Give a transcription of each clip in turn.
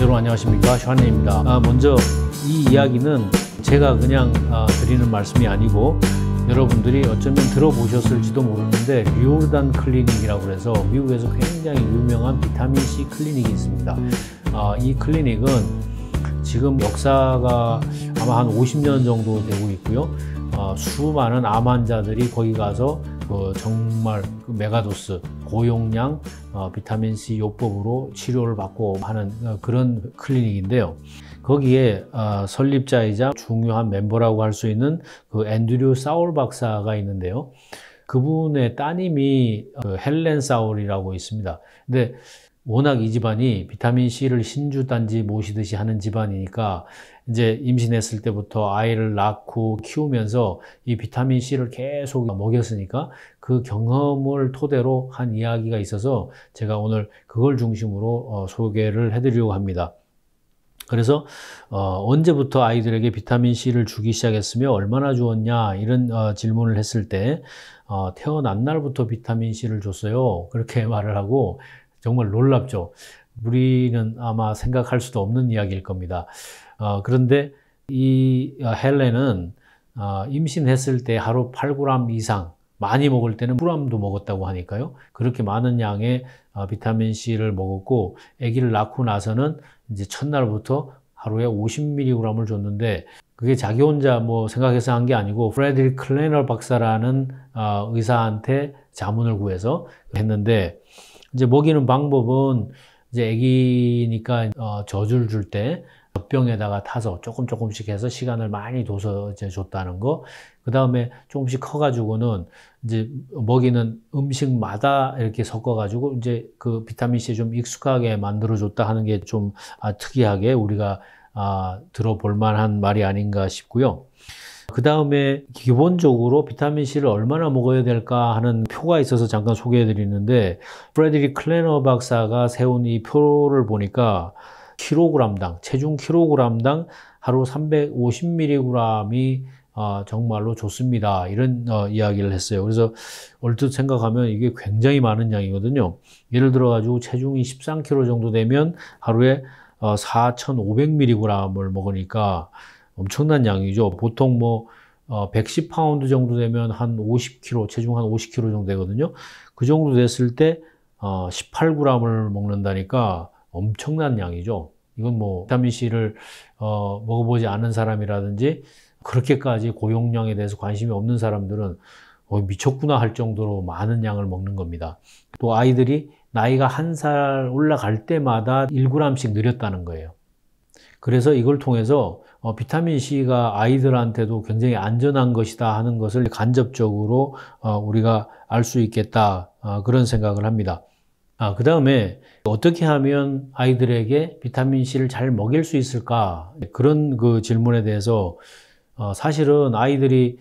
여러분 안녕하십니까 슈한입니다 아, 먼저 이 이야기는 제가 그냥 아, 드리는 말씀이 아니고 여러분들이 어쩌면 들어보셨을지도 모르는데 리오르단 클리닉이라고 해서 미국에서 굉장히 유명한 비타민C 클리닉이 있습니다 아, 이 클리닉은 지금 역사가 아마 한 50년 정도 되고 있고요 어, 수많은 암 환자들이 거기 가서 그 정말 그 메가도스 고용량 어, 비타민 C 요법으로 치료를 받고 하는 어, 그런 클리닉인데요. 거기에 어, 설립자이자 중요한 멤버라고 할 수 있는 그 앤드류 사울 박사가 있는데요. 그분의 따님이 그 헬렌 사울이라고 있습니다. 근데 워낙 이 집안이 비타민 C를 신주단지 모시듯이 하는 집안이니까 이제 임신했을 때부터 아이를 낳고 키우면서 이 비타민 C를 계속 먹였으니까 그 경험을 토대로 한 이야기가 있어서 제가 오늘 그걸 중심으로 어, 소개를 해드리려고 합니다. 그래서 어, 언제부터 아이들에게 비타민 C를 주기 시작했으며 얼마나 주었냐 이런 어, 질문을 했을 때 어, 태어난 날부터 비타민 C를 줬어요 그렇게 말을 하고 정말 놀랍죠. 우리는 아마 생각할 수도 없는 이야기일 겁니다. 어, 그런데 이 어, 헬레는 어, 임신했을 때 하루 8g 이상 많이 먹을 때는 프람도 먹었다고 하니까요. 그렇게 많은 양의 어, 비타민 C를 먹었고 아기를 낳고 나서는 이제 첫날부터 하루에 50mg을 줬는데 그게 자기 혼자 뭐 생각해서 한 게 아니고 프레드릭 클레너 박사라는 어, 의사한테 자문을 구해서 했는데 이제 먹이는 방법은 이제 아기니까 어, 젖을 줄 때 젖병에다가 타서 조금 조금씩 해서 시간을 많이 둬서 이제 줬다는 거. 그 다음에 조금씩 커가지고는 이제 먹이는 음식마다 이렇게 섞어가지고 이제 그 비타민 C 좀 익숙하게 만들어줬다 하는 게 좀 아, 특이하게 우리가 아, 들어볼 만한 말이 아닌가 싶고요. 그 다음에 기본적으로 비타민 C를 얼마나 먹어야 될까 하는 표가 있어서 잠깐 소개해 드리는데 프레드리 클레너 박사가 세운 이 표를 보니까 킬로그램당 체중 킬로그램당 하루 350mg이 아, 어, 정말로 좋습니다. 이런 어, 이야기를 했어요. 그래서 얼뜻 생각하면 이게 굉장히 많은 양이거든요. 예를 들어가지고 체중이 13kg 정도 되면 하루에 어, 4,500mg을 먹으니까 엄청난 양이죠. 보통 뭐 어, 110파운드 정도 되면 한 50kg, 체중 한 50kg 정도 되거든요. 그 정도 됐을 때 어, 18g을 먹는다니까 엄청난 양이죠. 이건 뭐 비타민C를 어, 먹어보지 않은 사람이라든지 그렇게까지 고용량에 대해서 관심이 없는 사람들은 어, 미쳤구나 할 정도로 많은 양을 먹는 겁니다. 또 아이들이 나이가 한 살 올라갈 때마다 1g씩 늘었다는 거예요. 그래서 이걸 통해서 어, 비타민 C가 아이들한테도 굉장히 안전한 것이다 하는 것을 간접적으로 어, 우리가 알 수 있겠다 어, 그런 생각을 합니다. 아, 그 다음에 어떻게 하면 아이들에게 비타민 C를 잘 먹일 수 있을까 그런 그 질문에 대해서 어, 사실은 아이들이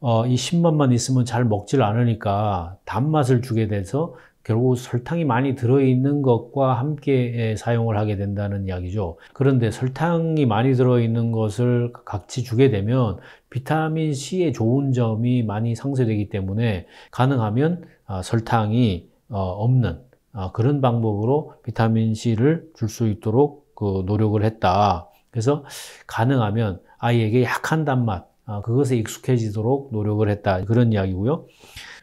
어, 이 신맛만 있으면 잘 먹질 않으니까 단맛을 주게 돼서 결국 설탕이 많이 들어있는 것과 함께 예, 사용을 하게 된다는 이야기죠. 그런데 설탕이 많이 들어있는 것을 같이 주게 되면 비타민 C의 좋은 점이 많이 상쇄되기 때문에 가능하면 아, 설탕이 어, 없는 아, 그런 방법으로 비타민 C를 줄 수 있도록 그 노력을 했다. 그래서 가능하면 아이에게 약한 단맛, 아, 그것에 익숙해지도록 노력을 했다. 그런 이야기고요.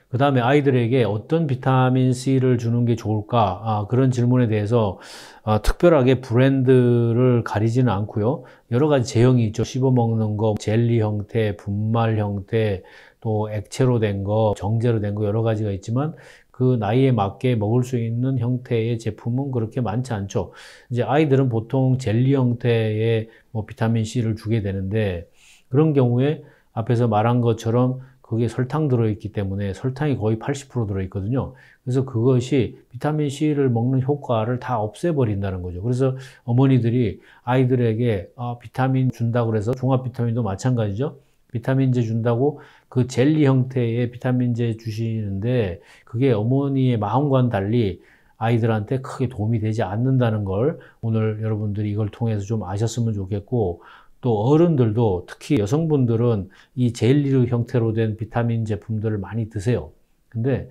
그 다음에 아이들에게 어떤 비타민 C를 주는 게 좋을까 아, 그런 질문에 대해서 아, 특별하게 브랜드를 가리지는 않고요 여러 가지 제형이 있죠 씹어 먹는 거 젤리 형태 분말 형태 또 액체로 된거 정제로 된 거 여러 가지가 있지만 그 나이에 맞게 먹을 수 있는 형태의 제품은 그렇게 많지 않죠. 이제 아이들은 보통 젤리 형태의 뭐 비타민 C를 주게 되는데 그런 경우에 앞에서 말한 것처럼 거기에 설탕 들어있기 때문에 설탕이 거의 80% 들어있거든요. 그래서 그것이 비타민 C를 먹는 효과를 다 없애버린다는 거죠. 그래서 어머니들이 아이들에게 아, 비타민 준다고 해서 종합 비타민도 마찬가지죠. 비타민제 준다고 그 젤리 형태의 비타민제 주시는데 그게 어머니의 마음과는 달리 아이들한테 크게 도움이 되지 않는다는 걸 오늘 여러분들이 이걸 통해서 좀 아셨으면 좋겠고 또 어른들도 특히 여성분들은 이 젤류 리 형태로 된 비타민 제품들을 많이 드세요. 근데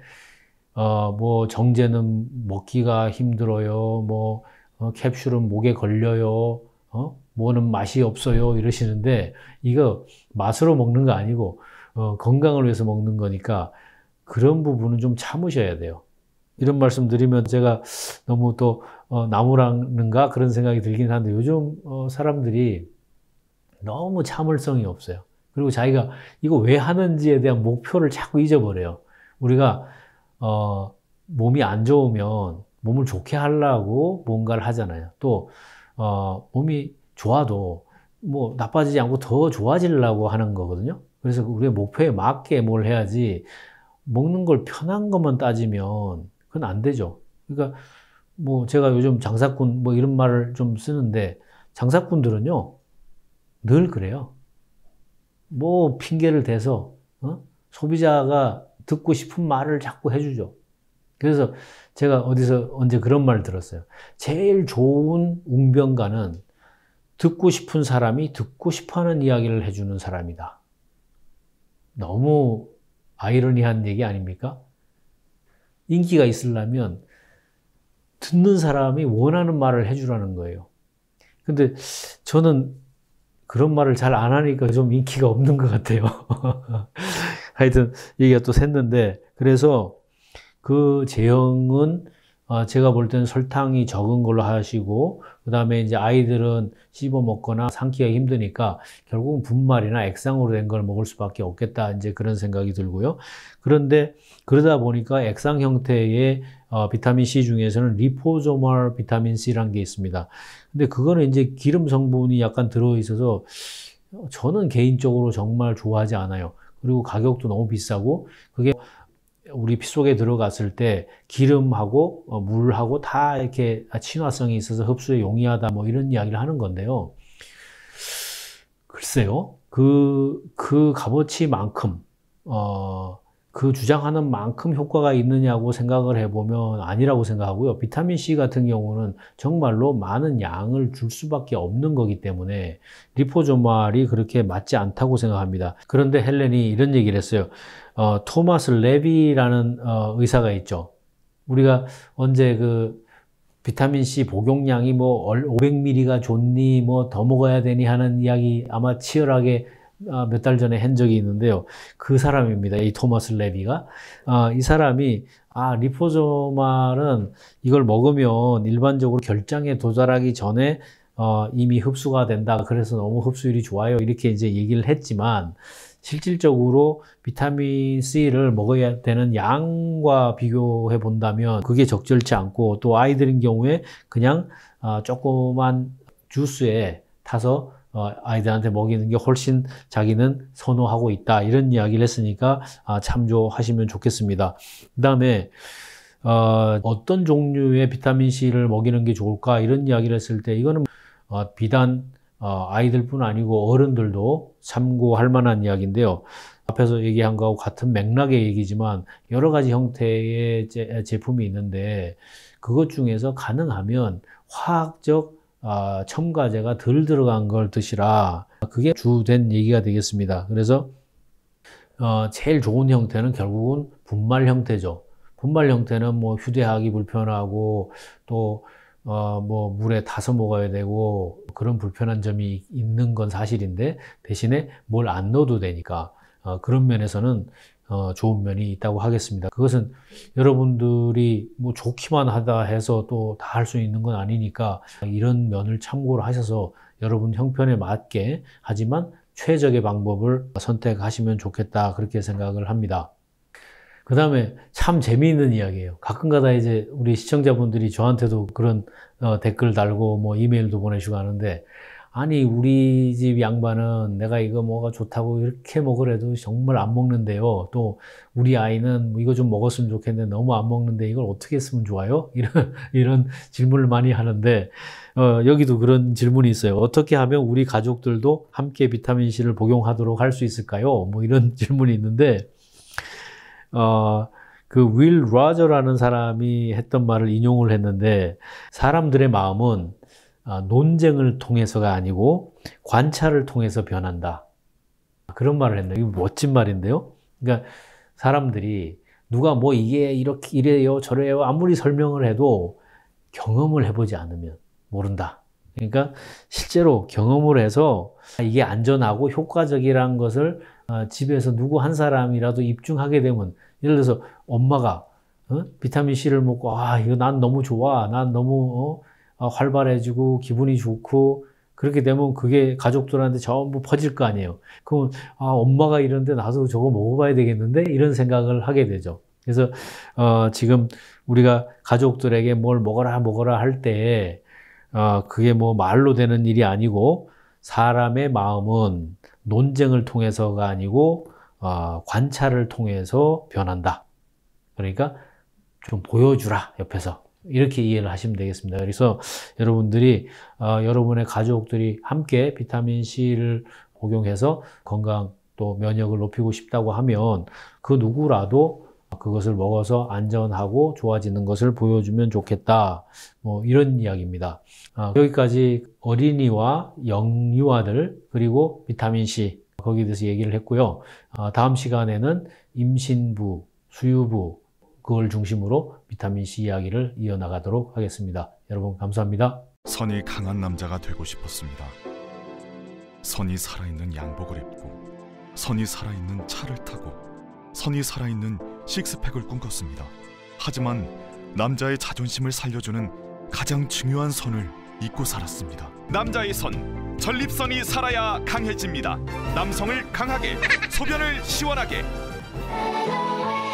어 뭐 정제는 먹기가 힘들어요. 뭐어 캡슐은 목에 걸려요. 어? 뭐는 맛이 없어요. 이러시는데 이거 맛으로 먹는 거 아니고 어 건강을 위해서 먹는 거니까 그런 부분은 좀 참으셔야 돼요. 이런 말씀 드리면 제가 너무 또 어, 나무라는가 그런 생각이 들긴 하는데 요즘 어, 사람들이 너무 참을성이 없어요. 그리고 자기가 이거 왜 하는지에 대한 목표를 자꾸 잊어버려요. 우리가 어, 몸이 안 좋으면 몸을 좋게 하려고 뭔가를 하잖아요. 또 어, 몸이 좋아도 뭐 나빠지지 않고 더 좋아지려고 하는 거거든요. 그래서 그 우리의 목표에 맞게 뭘 해야지 먹는 걸 편한 것만 따지면 그건 안 되죠. 그러니까 뭐 제가 요즘 장사꾼 뭐 이런 말을 좀 쓰는데 장사꾼들은요 늘 그래요. 뭐 핑계를 대서 어? 소비자가 듣고 싶은 말을 자꾸 해주죠. 그래서 제가 어디서 언제 그런 말을 들었어요. 제일 좋은 웅변가는 듣고 싶은 사람이 듣고 싶어하는 이야기를 해주는 사람이다. 너무 아이러니한 얘기 아닙니까? 인기가 있으려면 듣는 사람이 원하는 말을 해주라는 거예요. 근데 저는 그런 말을 잘 안 하니까 좀 인기가 없는 것 같아요. 하여튼 얘기가 또 샜는데 그래서 그 제형은 어, 제가 볼 때는 설탕이 적은 걸로 하시고 그 다음에 이제 아이들은 씹어 먹거나 삼키가 힘드니까 결국은 분말이나 액상으로 된 걸 먹을 수밖에 없겠다 이제 그런 생각이 들고요. 그런데 그러다 보니까 액상 형태의 어, 비타민 C 중에서는 리포조멀 비타민 C라는 게 있습니다. 근데 그거는 이제 기름 성분이 약간 들어 있어서 저는 개인적으로 정말 좋아하지 않아요. 그리고 가격도 너무 비싸고 그게 우리 피 속에 들어갔을 때 기름하고 어, 물하고 다 이렇게 친화성이 있어서 흡수에 용이하다 뭐 이런 이야기를 하는 건데요. 글쎄요. 그, 그 값어치만큼, 어, 그 주장하는 만큼 효과가 있느냐고 생각을 해보면 아니라고 생각하고요. 비타민 C 같은 경우는 정말로 많은 양을 줄 수밖에 없는 거기 때문에 리포조말이 그렇게 맞지 않다고 생각합니다. 그런데 헬렌이 이런 얘기를 했어요. 어, 토마스 레비라는 어, 의사가 있죠. 우리가 언제 그 비타민 C 복용량이 뭐5 0 0 m l 가 좋니 뭐 더 먹어야 되니 하는 이야기 아마 치열하게 아, 몇달 전에 한 적이 있는데요. 그 사람입니다. 이 토마스 레비가. 아, 이 사람이 아, 리포조말은 이걸 먹으면 일반적으로 결장에 도달하기 전에 어, 이미 흡수가 된다. 그래서 너무 흡수율이 좋아요. 이렇게 이제 얘기를 했지만 실질적으로 비타민 C를 먹어야 되는 양과 비교해 본다면 그게 적절치 않고 또 아이들인 경우에 그냥 아, 조그만 주스에 타서 어, 아이들한테 먹이는 게 훨씬 자기는 선호하고 있다 이런 이야기를 했으니까 아, 참조하시면 좋겠습니다. 그다음에 어, 떤 종류의 비타민 C를 먹이는 게 좋을까 이런 이야기를 했을 때 이거는 어, 비단 어, 아이들뿐 아니고 어른들도 참고할 만한 이야기인데요. 앞에서 얘기한 거하고 같은 맥락의 얘기지만 여러 가지 형태의 제품이 있는데 그것 중에서 가능하면 화학적 아, 첨가제가 덜 들어간 걸 드시라. 그게 주된 얘기가 되겠습니다. 그래서 어, 제일 좋은 형태는 결국은 분말 형태죠. 분말 형태는 뭐 휴대하기 불편하고 또 어, 뭐 물에 타서 먹어야 되고 그런 불편한 점이 있는 건 사실인데 대신에 뭘 안 넣어도 되니까 어, 그런 면에서는 어, 좋은 면이 있다고 하겠습니다. 그것은 여러분들이 뭐 좋기만 하다 해서 또 다 할 수 있는 건 아니니까 이런 면을 참고를 하셔서 여러분 형편에 맞게 하지만 최적의 방법을 선택하시면 좋겠다 그렇게 생각을 합니다. 그 다음에 참 재미있는 이야기예요. 가끔가다 이제 우리 시청자분들이 저한테도 그런 어, 댓글 달고 뭐 이메일도 보내시고 하는데 아니 우리 집 양반은 내가 이거 뭐가 좋다고 이렇게 먹으래도 정말 안 먹는데요. 또 우리 아이는 뭐 이거 좀 먹었으면 좋겠는데 너무 안 먹는데 이걸 어떻게 했으면 좋아요? 이런 이런 질문을 많이 하는데 어, 여기도 그런 질문이 있어요. 어떻게 하면 우리 가족들도 함께 비타민 C를 복용하도록 할 수 있을까요? 뭐 이런 질문이 있는데 어. 그윌 로저라는 사람이 했던 말을 인용을 했는데 사람들의 마음은 아, 논쟁을 통해서가 아니고 관찰을 통해서 변한다. 그런 말을 했네. 이거 멋진 말인데요. 그러니까 사람들이 누가 뭐 이게 이렇게 이래요 저래요 아무리 설명을 해도 경험을 해보지 않으면 모른다. 그러니까 실제로 경험을 해서 이게 안전하고 효과적이라는 것을 어, 집에서 누구 한 사람이라도 입증하게 되면 예를 들어서 엄마가 어, 비타민 C를 먹고 아 이거 난 너무 좋아 난 너무 어, 아, 활발해지고 기분이 좋고 그렇게 되면 그게 가족들한테 전부 퍼질 거 아니에요. 그럼 아 엄마가 이런데 나도 저거 먹어봐야 되겠는데 이런 생각을 하게 되죠. 그래서 어, 지금 우리가 가족들에게 뭘 먹어라 먹어라 할때 어, 그게 뭐 말로 되는 일이 아니고 사람의 마음은 논쟁을 통해서가 아니고 어, 관찰을 통해서 변한다. 그러니까 좀 보여주라 옆에서 이렇게 이해를 하시면 되겠습니다. 그래서 여러분들이 어, 여러분의 가족들이 함께 비타민 C를 복용해서 건강 또 면역을 높이고 싶다고 하면 그 누구라도 그것을 먹어서 안전하고 좋아지는 것을 보여주면 좋겠다. 뭐 이런 이야기입니다. 아, 여기까지 어린이와 영유아들 그리고 비타민 C 거기에 대해서 얘기를 했고요. 아, 다음 시간에는 임신부, 수유부, 그걸 중심으로 비타민C 이야기를 이어나가도록 하겠습니다. 여러분 감사합니다. 선이 강한 남자가 되고 싶었습니다. 선이 살아있는 양복을 입고 선이 살아있는 차를 타고 선이 살아있는 식스팩을 꿈꿨습니다. 하지만 남자의 자존심을 살려주는 가장 중요한 선을 잊고 살았습니다. 남자의 선, 전립선이 살아야 강해집니다. 남성을 강하게, 소변을 시원하게.